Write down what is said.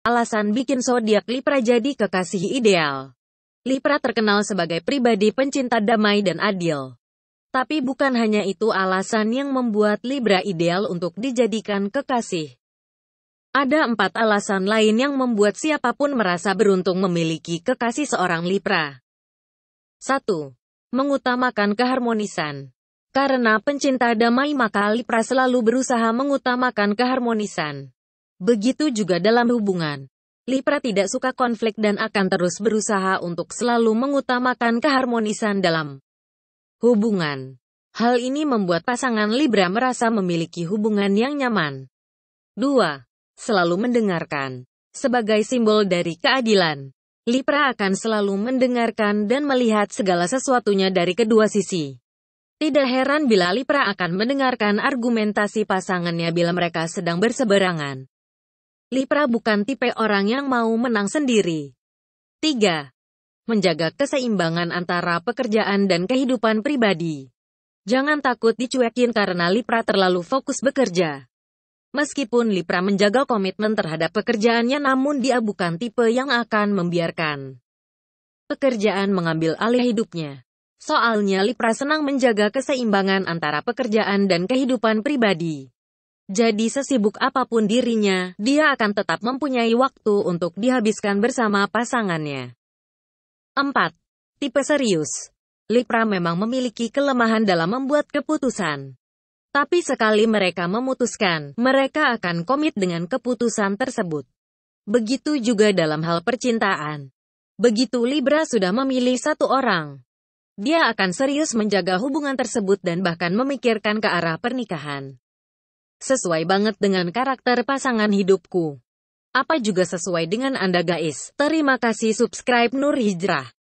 Alasan bikin zodiak Libra jadi kekasih ideal. Libra terkenal sebagai pribadi pencinta damai dan adil. Tapi bukan hanya itu alasan yang membuat Libra ideal untuk dijadikan kekasih. Ada empat alasan lain yang membuat siapapun merasa beruntung memiliki kekasih seorang Libra. 1. Mengutamakan keharmonisan. Karena pencinta damai maka Libra selalu berusaha mengutamakan keharmonisan. Begitu juga dalam hubungan. Libra tidak suka konflik dan akan terus berusaha untuk selalu mengutamakan keharmonisan dalam hubungan. Hal ini membuat pasangan Libra merasa memiliki hubungan yang nyaman. 2. Selalu mendengarkan. Sebagai simbol dari keadilan, Libra akan selalu mendengarkan dan melihat segala sesuatunya dari kedua sisi. Tidak heran bila Libra akan mendengarkan argumentasi pasangannya bila mereka sedang berseberangan. Lipra bukan tipe orang yang mau menang sendiri. 3. Menjaga keseimbangan antara pekerjaan dan kehidupan pribadi. Jangan takut dicuekin karena Lipra terlalu fokus bekerja. Meskipun Lipra menjaga komitmen terhadap pekerjaannya namun dia bukan tipe yang akan membiarkan pekerjaan mengambil alih hidupnya. Soalnya Lipra senang menjaga keseimbangan antara pekerjaan dan kehidupan pribadi. Jadi sesibuk apapun dirinya, dia akan tetap mempunyai waktu untuk dihabiskan bersama pasangannya. 4. Tipe serius. Libra memang memiliki kelemahan dalam membuat keputusan. Tapi sekali mereka memutuskan, mereka akan komit dengan keputusan tersebut. Begitu juga dalam hal percintaan. Begitu Libra sudah memilih satu orang, dia akan serius menjaga hubungan tersebut dan bahkan memikirkan ke arah pernikahan. Sesuai banget dengan karakter pasangan hidupku. Apa juga sesuai dengan Anda guys. Terima kasih subscribe Nur Hijrah.